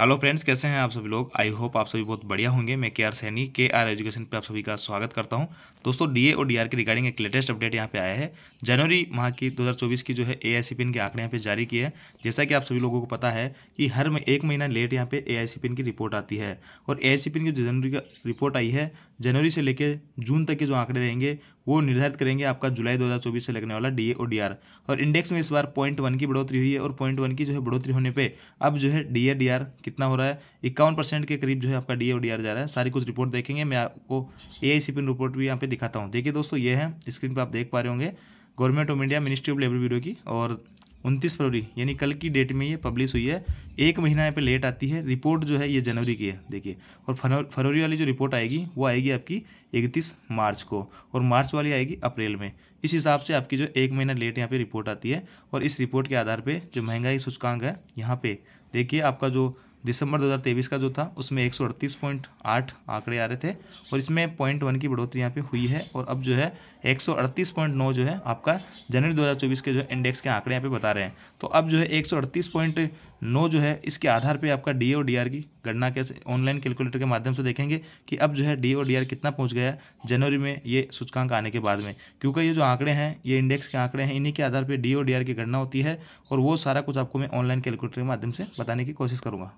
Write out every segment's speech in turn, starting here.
hello friends कैसे हैं आप सभी लोग आई होप आप सभी बहुत बढ़िया होंगे मैं के आर सैनी के आर एजुकेशन पे आप सभी का स्वागत करता हूं दोस्तों डीए और डीआर के रिगार्डिंग एक लेटेस्ट अपडेट यहां पे आया है जनवरी माह की 2024 की जो है ए पिन के आंकड़े यहां पे जारी किए हैं जैसा कि आप सभी लोगों को पता है कि हर में एक महीना लेट यहाँ पे ए पिन की रिपोर्ट आती है और ए पिन की जो जनवरी की रिपोर्ट आई है जनवरी से लेकर जून तक के जो आंकड़े रहेंगे वो निर्धारित करेंगे आपका जुलाई 2024 से लगने वाला डीए और डीआर और इंडेक्स में इस बार पॉइंट वन की बढ़ोतरी हुई है और पॉइंट वन की जो है बढ़ोतरी होने पर अब जो है डीए डीआर कितना हो रहा है इक्यावन परसेंट के करीब जो है आपका डीए और डीआर जा रहा है सारी कुछ रिपोर्ट देखेंगे मैं आपको ए आई रिपोर्ट भी यहाँ पे दिखाता हूँ देखिए दोस्तों ये है स्क्रीन पर आप देख पा रहे होंगे government of India ministry of labour bureau की और उनतीस फरवरी यानी कल की डेट में ये पब्लिश हुई है एक महीना यहाँ पे लेट आती है रिपोर्ट जो है ये जनवरी की है देखिए और फरवरी वाली जो रिपोर्ट आएगी वो आएगी आपकी इकतीस मार्च को और मार्च वाली आएगी अप्रैल में इस हिसाब से आपकी जो एक महीना लेट यहाँ पे रिपोर्ट आती है और इस रिपोर्ट के आधार पर जो महंगाई सूचकांक है यहाँ पे देखिए आपका जो दिसंबर 2023 का जो था उसमें एक आंकड़े आ रहे थे और इसमें पॉइंट वन की बढ़ोतरी यहाँ पे हुई है और अब जो है एक जो है आपका जनवरी 2024 के जो इंडेक्स के आंकड़े यहाँ पे बता रहे हैं तो अब जो है एक जो है इसके आधार पे आपका डी ओ डी की गणना कैसे ऑनलाइन कैलकुलेटर के माध्यम से देखेंगे कि अब जो है डी ओ डी कितना पहुँच गया जनवरी में ये सूचकांक आने के बाद में क्योंकि ये जो आंकड़े हैं ये इंडेक्स के आंकड़े हैं इन्हीं के आधार पर डी ओ डी की गणना होती है और वो सारा कुछ आपको मैं ऑनलाइन कैलकुलेटर के माध्यम से बताने की कोशिश करूँगा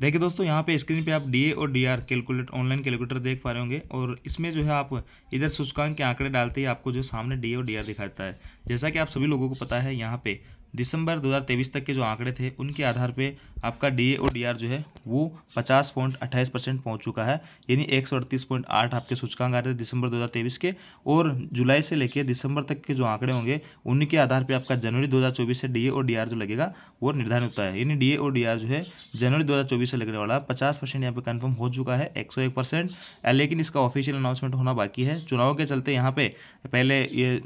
देखिए दोस्तों यहाँ पे स्क्रीन पे आप डी और D R calculate online calculator देख पा रहे होंगे और इसमें जो है आप इधर सूचकांक के आंकड़े डालते ही आपको जो सामने डी और डी आर दिखाता है जैसा कि आप सभी लोगों को पता है यहाँ पे दिसंबर 2023 तक के जो आंकड़े थे उनके आधार पे आपका डीए और डीआर जो है वो पचास पॉइंट अट्ठाईस परसेंट पहुँच चुका है यानी एक सौ अड़तीस पॉइंट आठ आपके सूचकांक आ रहे थे दिसंबर 2023 के और जुलाई से लेकर दिसंबर तक के जो आंकड़े होंगे उनके आधार पे आपका जनवरी 2024 से डीए और डीआर जो लगेगा वो निर्धारित होता है यानी डीए और डी जो है जनवरी दो से लगने वाला पचास परसेंट यहाँ पर कन्फर्म हो चुका है एक सौ एक परसेंट लेकिन इसका ऑफिशियल अनाउंसमेंट होना बाकी है चुनाव के चलते यहाँ पर पहले ये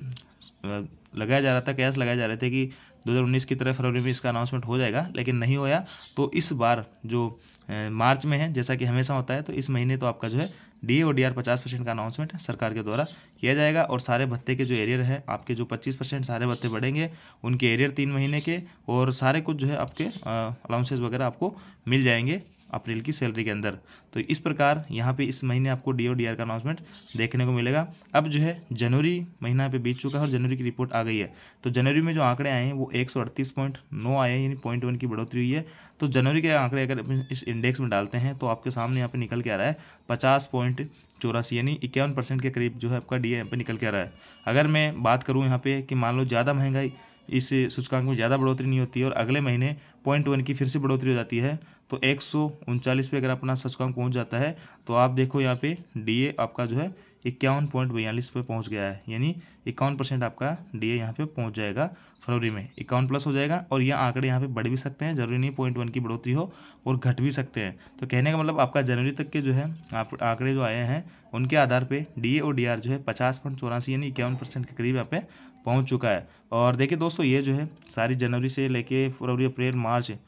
लगाया जा रहा था कयास लगाए जा रहे थे कि 2019 की तरह फरवरी में इसका अनाउंसमेंट हो जाएगा लेकिन नहीं होया तो इस बार जो मार्च में है जैसा कि हमेशा होता है तो इस महीने तो आपका जो है डी और डी आर पचास परसेंट का अनाउंसमेंट सरकार के द्वारा किया जाएगा और सारे भत्ते के जो एरियर हैं आपके जो पच्चीस परसेंट सारे भत्ते बढ़ेंगे उनके एरियर तीन महीने के और सारे कुछ जो है आपके अलाउंसेज वगैरह आपको मिल जाएंगे अप्रैल की सैलरी के अंदर तो इस प्रकार यहाँ पे इस महीने आपको डी ओ डी आर का अनाउंसमेंट देखने को मिलेगा अब जो है जनवरी महीना पे बीत चुका है और जनवरी की रिपोर्ट आ गई है तो जनवरी में जो आंकड़े आए हैं वो एक सौ अड़तीस पॉइंट नौ आए हैं यानी पॉइंट वन की बढ़ोतरी हुई है तो जनवरी के आंकड़े अगर इस इंडेक्स में डालते हैं तो आपके सामने यहाँ पे निकल के आ रहा है पचास पॉइंट चौरासी यानी इक्यावन परसेंट के करीब जो है आपका डी पे निकल के आ रहा है अगर मैं बात करूँ यहाँ पे कि मान लो ज़्यादा महंगाई इस सूचकांक में ज़्यादा बढ़ोतरी नहीं होती और अगले महीने पॉइंट वन की फिर से बढ़ोतरी हो जाती है तो एक सौ उनचालीस पे अगर अपना सचकांक पहुंच जाता है तो आप देखो यहाँ पे डीए आपका जो है इक्यावन पॉइंट बयालीस पे पहुंच गया है यानी इक्यावन परसेंट आपका डीए यहाँ पर पहुंच जाएगा फरवरी में इक्यावन प्लस हो जाएगा और यह आंकड़े यहाँ पे बढ़ भी सकते हैं जरूरी नहीं पॉइंट वन की बढ़ोतरी हो और घट भी सकते हैं तो कहने का मतलब आपका जनवरी तक के जो है आप आंकड़े जो आए हैं उनके आधार पर डी और डी जो है पचास पॉइंट चौरासी यानी इक्यावन परसेंट के करीब यहाँ पे पहुँच चुका है और देखिए दोस्तों ये जो है सारी जनवरी से लेके फरवरी अप्रैल मार्च मार्च है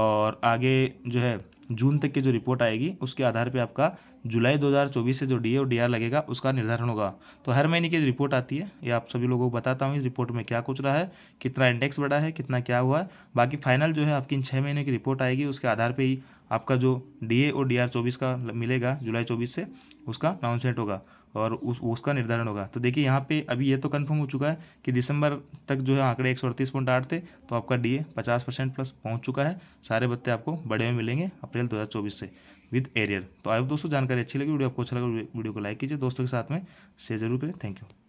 और आगे जो है जून तक की जो रिपोर्ट आएगी उसके आधार पे आपका जुलाई 2024 से जो डीए और आर लगेगा उसका निर्धारण होगा तो हर महीने की रिपोर्ट आती है ये आप सभी लोगों को बताता हूँ इस रिपोर्ट में क्या कुछ रहा है कितना इंडेक्स बढ़ा है कितना क्या हुआ है बाकी फाइनल जो है आपकी इन छः महीने की रिपोर्ट आएगी उसके आधार पर ही आपका जो डी और डी का मिलेगा जुलाई चौबीस से उसका अनाउंसमेंट होगा और उस उसका निर्धारण होगा तो देखिए यहाँ पे अभी ये तो कंफर्म हो चुका है कि दिसंबर तक जो है आंकड़े एक सौ थे तो आपका डी ए प्लस पहुँच चुका है सारे बत्ते आपको बड़े में मिलेंगे अप्रैल दो से विद एरियर तो आए दोस्तों जानकारी अच्छी लगी वीडियो आपको अच्छा लगा वीडियो को लाइक कीजिए दोस्तों के साथ में शेयर जरूर करें थैंक यू